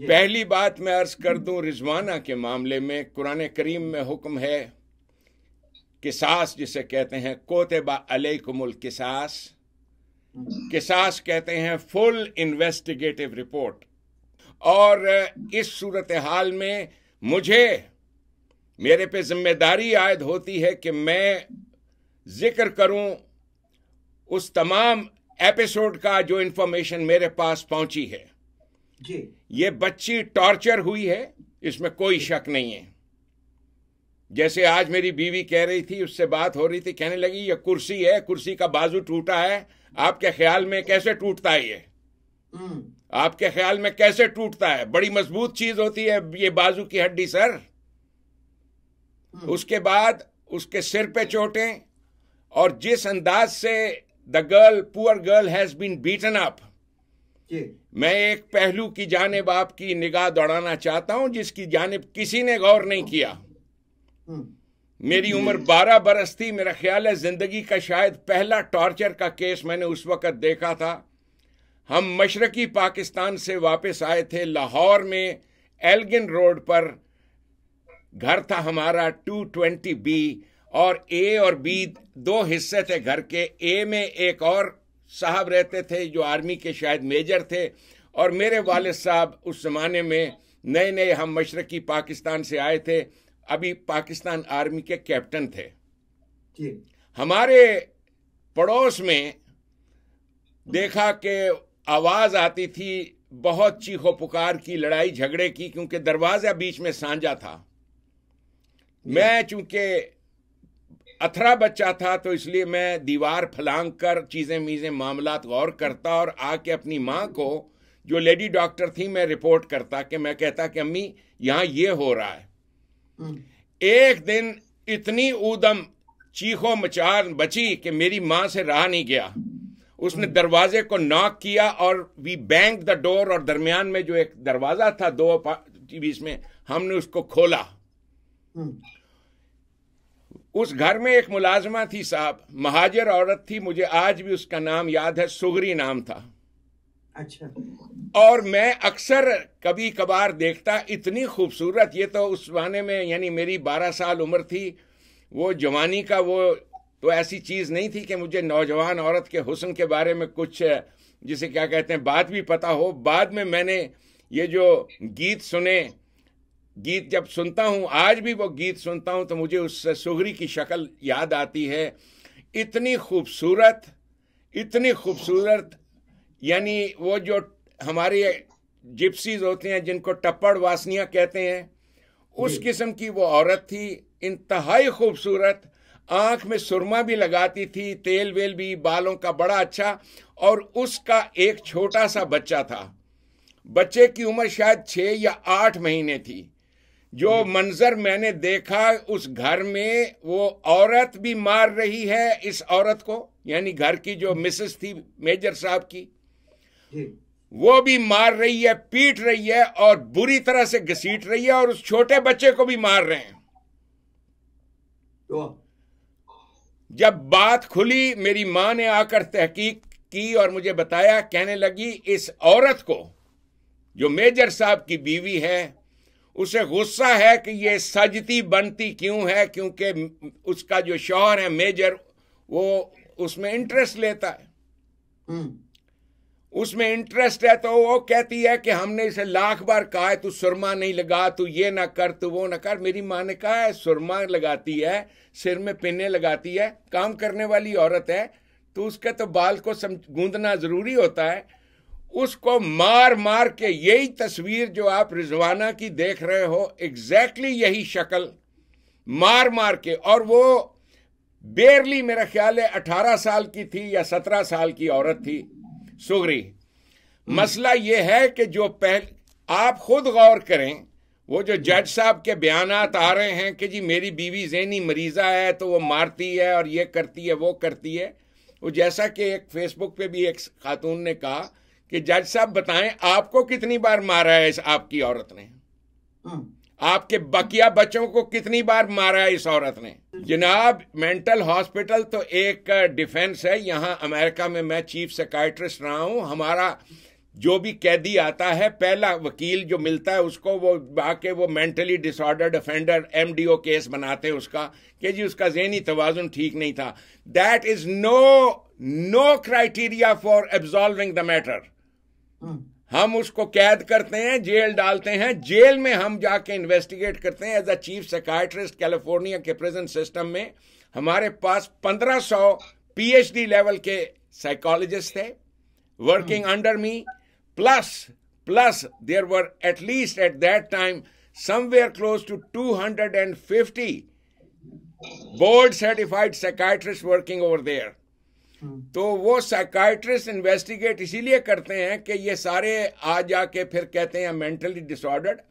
पहली बात मैं अर्ज कर दूं रिजवाना के मामले में कुरान करीम में हुक्म है किसास जिसे कहते हैं कोतबा अलैकुमुल किसास किसास कहते हैं फुल इन्वेस्टिगेटिव रिपोर्ट और इस सूरत हाल में मुझे मेरे पे जिम्मेदारी आयद होती है कि मैं जिक्र करूं उस तमाम एपिसोड का जो इंफॉर्मेशन मेरे पास पहुंची है ये बच्ची टॉर्चर हुई है इसमें कोई शक नहीं है जैसे आज मेरी बीवी कह रही थी उससे बात हो रही थी कहने लगी ये कुर्सी है कुर्सी का बाजू टूटा है आपके ख्याल में कैसे टूटता है ये हम्म। आपके ख्याल में कैसे टूटता है बड़ी मजबूत चीज होती है ये बाजू की हड्डी सर हम्म। उसके बाद उसके सिर पे चोटें और जिस अंदाज से the girl poor girl has been beaten up मैं एक पहलू की जानब आपकी निगाह दौड़ाना चाहता हूं जिसकी जानब किसी ने गौर नहीं किया हम्म। मेरी उम्र बारह बरस थी मेरा ख्याल है जिंदगी का शायद पहला टॉर्चर का केस मैंने उस वक़्त देखा था हम मशरकी पाकिस्तान से वापस आए थे लाहौर में एल्गिन रोड पर घर था हमारा 220 बी और ए और बी दो हिस्से थे घर के ए में एक और साहब रहते थे जो आर्मी के शायद मेजर थे और मेरे वाले साहब उस ज़माने में नए नए हम मशरकी पाकिस्तान से आए थे अभी पाकिस्तान आर्मी के कैप्टन थे हमारे पड़ोस में देखा कि आवाज़ आती थी बहुत चीखो पुकार की लड़ाई झगड़े की क्योंकि दरवाज़ा बीच में सांझा था मैं चूंकि अथरा बच्चा था तो इसलिए मैं दीवार फलांग कर चीज़ें मीज़ें मामला गौर करता और आके अपनी माँ को जो लेडी डॉक्टर थी मैं रिपोर्ट करता कि मैं कहता कि अम्मी यहाँ ये हो रहा है हम्म। एक दिन इतनी ऊदम चीखो मचार बची कि मेरी माँ से रहा नहीं गया उसने हम्म। दरवाजे को नॉक किया और वी बैंक द डोर और दरमियान में जो एक दरवाज़ा था दो बीच में हमने उसको खोला हम्म। उस घर में एक मुलाजमा थी साहब महाजर औरत थी मुझे आज भी उसका नाम याद है सुगरी नाम था अच्छा और मैं अक्सर कभी कभार देखता इतनी खूबसूरत ये तो उस जमाने में यानी मेरी बारह साल उम्र थी वो जवानी का वो तो ऐसी चीज़ नहीं थी कि मुझे नौजवान औरत के हुसन के बारे में कुछ जिसे क्या कहते हैं बात भी पता हो बाद में मैंने ये जो गीत सुने गीत जब सुनता हूँ आज भी वो गीत सुनता हूँ तो मुझे उस सुगरी की शक्ल याद आती है इतनी खूबसूरत इतनी खूबसूरत यानी वो जो हमारे जिप्सीज होते हैं जिनको टप्पड़ वासनियाँ कहते हैं उस किस्म की वो औरत थी इंतहाई खूबसूरत आँख में सुरमा भी लगाती थी तेल वेल भी बालों का बड़ा अच्छा और उसका एक छोटा सा बच्चा था बच्चे की उम्र शायद छः या आठ महीने थी जो मंजर मैंने देखा उस घर में वो औरत भी मार रही है इस औरत को यानी घर की जो मिसेस थी मेजर साहब की वो भी मार रही है पीट रही है और बुरी तरह से घसीट रही है और उस छोटे बच्चे को भी मार रहे हैं तो जब बात खुली मेरी मां ने आकर तहकीक की और मुझे बताया कहने लगी इस औरत को जो मेजर साहब की बीवी है उसे गुस्सा है कि ये सजती बनती क्यों है क्योंकि उसका जो शौहर है मेजर वो उसमें इंटरेस्ट लेता है हम्म। उसमें इंटरेस्ट है तो वो कहती है कि हमने इसे लाख बार कहा है तू सुरमा नहीं लगा तू ये ना कर तू वो ना कर मेरी माँ ने कहा है सुरमा लगाती है सिर में पिन्ने लगाती है काम करने वाली औरत है तो उसके तो बाल को गूंदना जरूरी होता है उसको मार मार के यही तस्वीर जो आप रिजवाना की देख रहे हो एग्जैक्टली exactly यही शक्ल मार मार के और वो बेरली मेरा ख्याल है अठारह साल की थी या सत्रह साल की औरत थी सुगरी मसला ये है कि जो पहले आप खुद गौर करें वो जो जज साहब के बयान आ रहे हैं कि जी मेरी बीवी जैनी मरीजा है तो वो मारती है और ये करती है वो करती है वो जैसा कि एक फेसबुक पे भी एक खातून ने कहा कि जज साहब बताएं आपको कितनी बार मारा है इस आपकी औरत ने हम्म। आपके बकिया बच्चों को कितनी बार मारा है इस औरत ने जनाब मेंटल हॉस्पिटल तो एक डिफेंस है यहाँ अमेरिका में मैं चीफ सेक्रेटरिस्ट रहा हूँ हमारा जो भी कैदी आता है पहला वकील जो मिलता है उसको वो आके वो mentally disordered offender MDO case बनाते हैं उसका कि जी उसका जहनी तोज़ुन ठीक नहीं था that is no no criteria for absolving the matter Hmm. हम उसको कैद करते हैं जेल डालते हैं जेल में हम जाके इन्वेस्टिगेट करते हैं as a chief secretariat California के प्रेजेंट सिस्टम में हमारे पास 1500 पीएचडी लेवल के साइकोलॉजिस्ट थे working under me plus plus there were at least at that time somewhere close to 250 board certified psychiatrist working over there तो वो साइकाइट्रिस्ट इन्वेस्टिगेट इसीलिए करते हैं कि ये सारे आ जाके फिर कहते हैं मेंटली डिसऑर्डर्ड